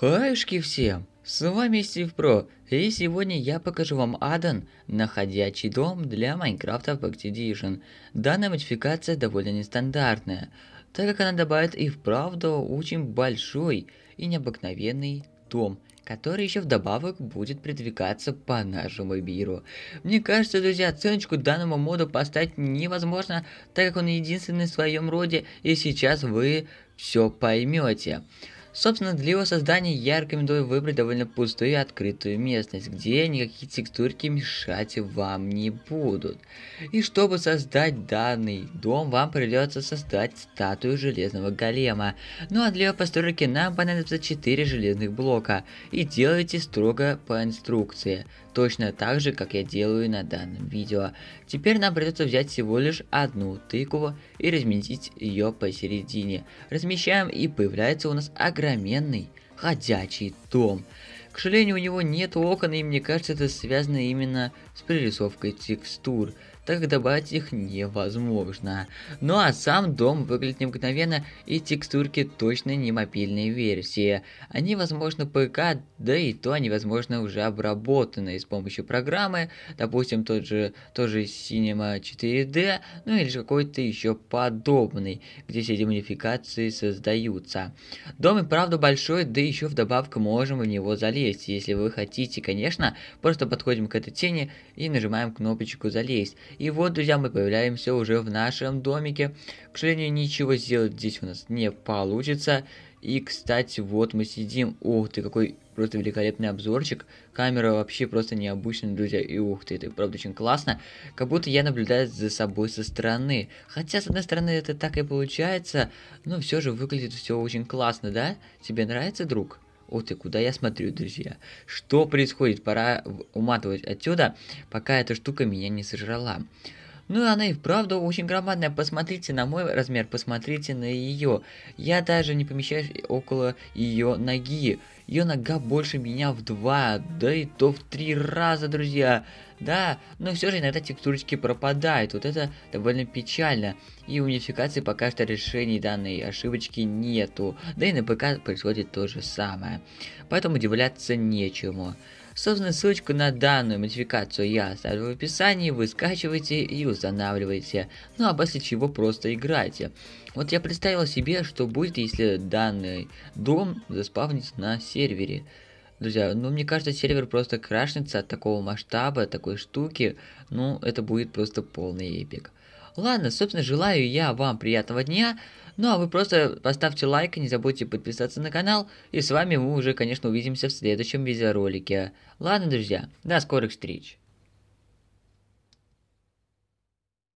Хаюшки всем! С вами Стив Про, и сегодня я покажу вам Адан, находящий дом для Майнкрафта в Activision. Данная модификация довольно нестандартная, так как она добавит и вправду очень большой и необыкновенный дом, который еще вдобавок будет продвигаться по нашему миру. Мне кажется, друзья, оценочку данному моду поставить невозможно, так как он единственный в своем роде, и сейчас вы все поймете. Собственно, для его создания я рекомендую выбрать довольно пустую и открытую местность, где никакие текстурки мешать вам не будут. И чтобы создать данный дом, вам придется создать статую железного голема. Ну а для его постройки нам понадобится 4 железных блока. И делайте строго по инструкции, точно так же, как я делаю на данном видео. Теперь нам придется взять всего лишь одну тыкву и разместить ее посередине. Размещаем и появляется у нас огромный огроменный, ходячий дом. К сожалению, у него нет окон, и мне кажется, это связано именно с прорисовкой текстур так добавить их невозможно. Ну а сам дом выглядит необыкновенно и текстурки точно не мобильные версии. Они, возможно, ПК, да и то они, возможно, уже обработаны с помощью программы, допустим, тот же, тоже Cinema 4D, ну или же какой-то еще подобный, где все эти модификации создаются. Дом и правда большой, да еще вдобавок можем в него залезть, если вы хотите, конечно, просто подходим к этой тени и нажимаем кнопочку «Залезть», и вот, друзья, мы появляемся уже в нашем домике. К сожалению, ничего сделать здесь у нас не получится. И, кстати, вот мы сидим. Ух ты, какой просто великолепный обзорчик. Камера вообще просто необычная, друзья. И ух ты, это правда очень классно. Как будто я наблюдаю за собой со стороны. Хотя, с одной стороны, это так и получается. Но все же выглядит все очень классно, да? Тебе нравится, друг? Ух ты, куда я смотрю, друзья? Что происходит? Пора уматывать отсюда, пока эта штука меня не сожрала. Ну, она и вправду очень громадная. Посмотрите на мой размер, посмотрите на ее. Я даже не помещаюсь около ее ноги. Ее нога больше меня в два, да и то в три раза, друзья. Да, но все же иногда текстурочки пропадают. Вот это довольно печально. И унификации пока что решений данной ошибочки нету. Да и на ПК происходит то же самое. Поэтому удивляться нечему. Собственно, ссылочку на данную модификацию я оставлю в описании, вы скачиваете и устанавливаете, ну а после чего просто играйте. Вот я представил себе, что будет, если данный дом заспавнится на сервере. Друзья, ну мне кажется, сервер просто крашнется от такого масштаба, такой штуки. Ну, это будет просто полный эпик. Ладно, собственно, желаю я вам приятного дня. Ну а вы просто поставьте лайк, и не забудьте подписаться на канал. И с вами мы уже, конечно, увидимся в следующем видеоролике. Ладно, друзья, до скорых встреч.